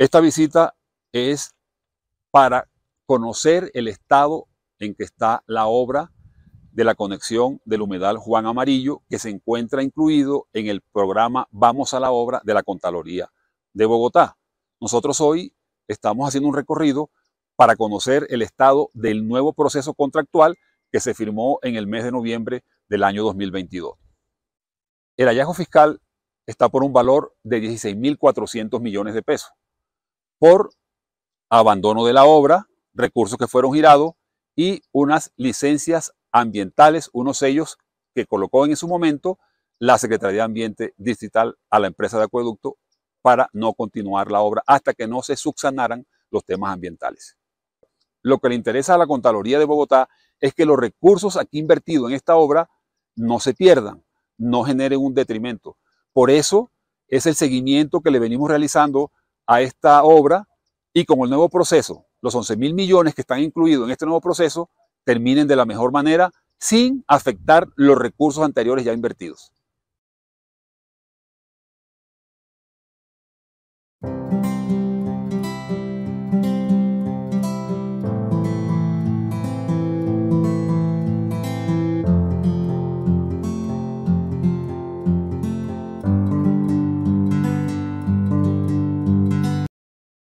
Esta visita es para conocer el estado en que está la obra de la conexión del humedal Juan Amarillo, que se encuentra incluido en el programa Vamos a la obra de la Contraloría de Bogotá. Nosotros hoy estamos haciendo un recorrido para conocer el estado del nuevo proceso contractual que se firmó en el mes de noviembre del año 2022. El hallazgo fiscal está por un valor de 16.400 millones de pesos por abandono de la obra, recursos que fueron girados y unas licencias ambientales, unos sellos que colocó en su momento la Secretaría de Ambiente Distrital a la empresa de acueducto para no continuar la obra hasta que no se subsanaran los temas ambientales. Lo que le interesa a la Contraloría de Bogotá es que los recursos aquí invertidos en esta obra no se pierdan, no generen un detrimento. Por eso es el seguimiento que le venimos realizando a esta obra y con el nuevo proceso, los 11 mil millones que están incluidos en este nuevo proceso, terminen de la mejor manera sin afectar los recursos anteriores ya invertidos.